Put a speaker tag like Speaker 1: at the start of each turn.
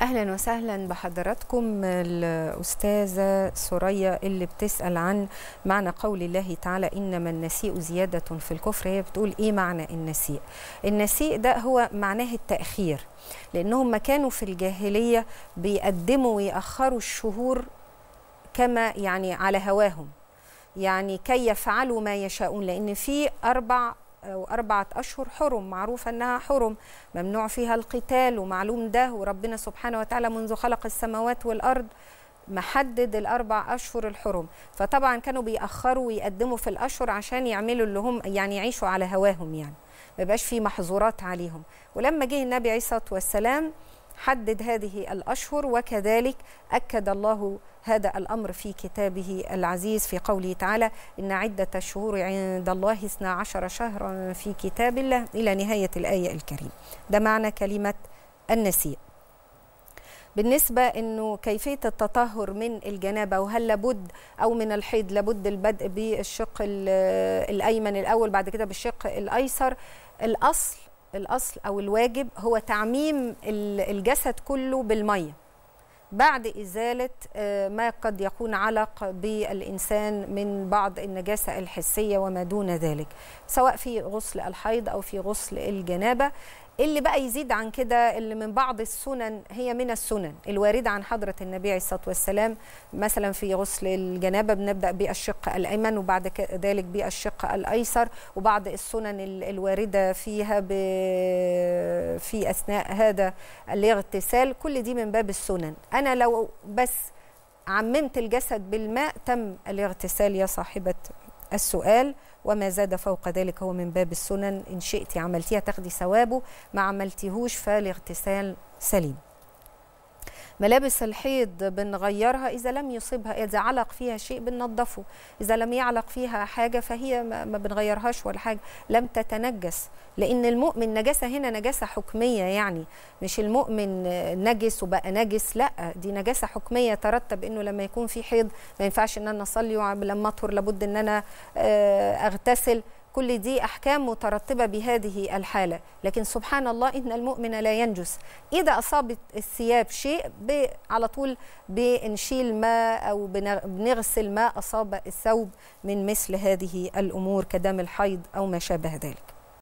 Speaker 1: اهلا وسهلا بحضراتكم الاستاذه سوريا اللي بتسال عن معنى قول الله تعالى انما النسيء زياده في الكفر هي بتقول ايه معنى النسيء النسيء ده هو معناه التاخير لانهم ما كانوا في الجاهليه بيقدموا ويأخروا الشهور كما يعني على هواهم يعني كي يفعلوا ما يشاءون لان في اربع وأربعة أشهر حرم معروف أنها حرم ممنوع فيها القتال ومعلوم ده وربنا سبحانه وتعالى منذ خلق السماوات والأرض محدد الاربع اشهر الحرم فطبعا كانوا بيأخروا ويقدموا في الاشهر عشان يعملوا اللي هم يعني يعيشوا على هواهم يعني ما بقاش في محظورات عليهم ولما جه النبي عليه الصلاه والسلام حدد هذه الأشهر وكذلك أكد الله هذا الأمر في كتابه العزيز في قوله تعالى إن عدة الشهور عند الله 12 شهرا في كتاب الله إلى نهاية الآية الكريمة ده معنى كلمة النسيء بالنسبة أنه كيفية التطهر من الجنابة وهل لابد أو من الحيض لابد البدء بالشق الأيمن الأول بعد كده بالشق الأيسر الأصل الاصل او الواجب هو تعميم الجسد كله بالميه بعد إزالة آه، ما قد يكون علق بالإنسان من بعض النجاسة الحسية وما دون ذلك سواء في غسل الحيض أو في غسل الجنابة اللي بقى يزيد عن كده اللي من بعض السنن هي من السنن الواردة عن حضرة النبي عليه الصلاة والسلام مثلا في غسل الجنابة بنبدأ بالشق الأيمن وبعد ذلك بالشق الأيسر وبعض السنن الواردة فيها في أثناء هذا الاغتسال كل دي من باب السنن أنا أنا لو بس عممت الجسد بالماء تم الاغتسال يا صاحبة السؤال وما زاد فوق ذلك هو من باب السنن إن شئت عملتيها تاخدي ثوابه ما عملتيهوش فالاغتسال سليم ملابس الحيض بنغيرها إذا لم يصيبها إذا علق فيها شيء بننظفه إذا لم يعلق فيها حاجة فهي ما بنغيرهاش ولا حاجة لم تتنجس لأن المؤمن نجاسة هنا نجاسة حكمية يعني مش المؤمن نجس وبقى نجس لا دي نجاسة حكمية ترتب إنه لما يكون في حيض ما ينفعش إن أنا أصلي ولما أطهر لابد إن أنا آه، أغتسل كل دي أحكام مترتبة بهذه الحالة لكن سبحان الله إن المؤمن لا ينجس إذا أصابت الثياب شيء على طول بنشيل ما أو بنغسل ما أصاب الثوب من مثل هذه الأمور كدم الحيض أو ما شابه ذلك